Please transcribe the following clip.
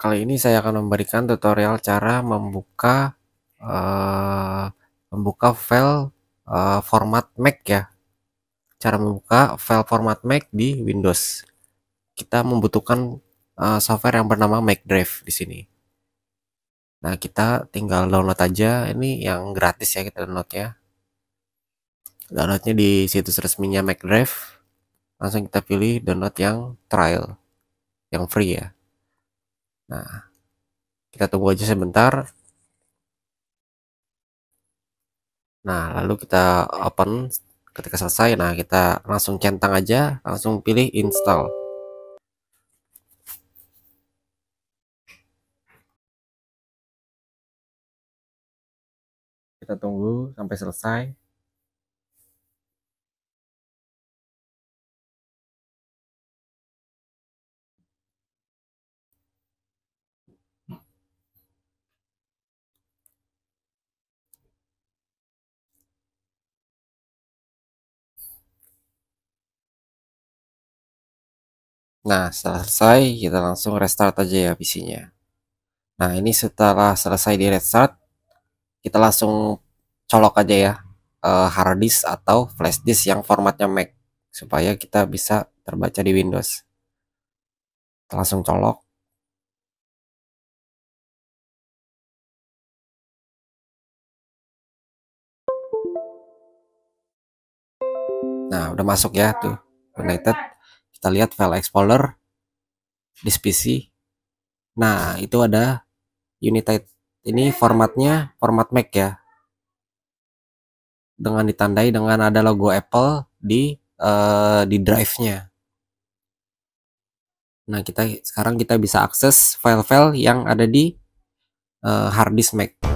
Kali ini saya akan memberikan tutorial cara membuka uh, membuka file uh, format Mac ya. Cara membuka file format Mac di Windows. Kita membutuhkan uh, software yang bernama Mac Drive di sini. Nah, kita tinggal download aja. Ini yang gratis ya kita download ya Downloadnya di situs resminya Mac Drive. Langsung kita pilih download yang trial, yang free ya. Nah, kita tunggu aja sebentar. Nah, lalu kita open ketika selesai. Nah, kita langsung centang aja, langsung pilih install. Kita tunggu sampai selesai. Nah, selesai kita langsung restart aja ya PC-nya. Nah, ini setelah selesai di restart, kita langsung colok aja ya eh, hard disk atau flash disk yang formatnya Mac supaya kita bisa terbaca di Windows. Kita langsung colok. Nah, udah masuk ya tuh. Connected kita lihat file explorer di PC nah itu ada United ini formatnya format Mac ya dengan ditandai dengan ada logo Apple di uh, di drive-nya Nah, kita sekarang kita bisa akses file-file yang ada di uh, hard disk Mac.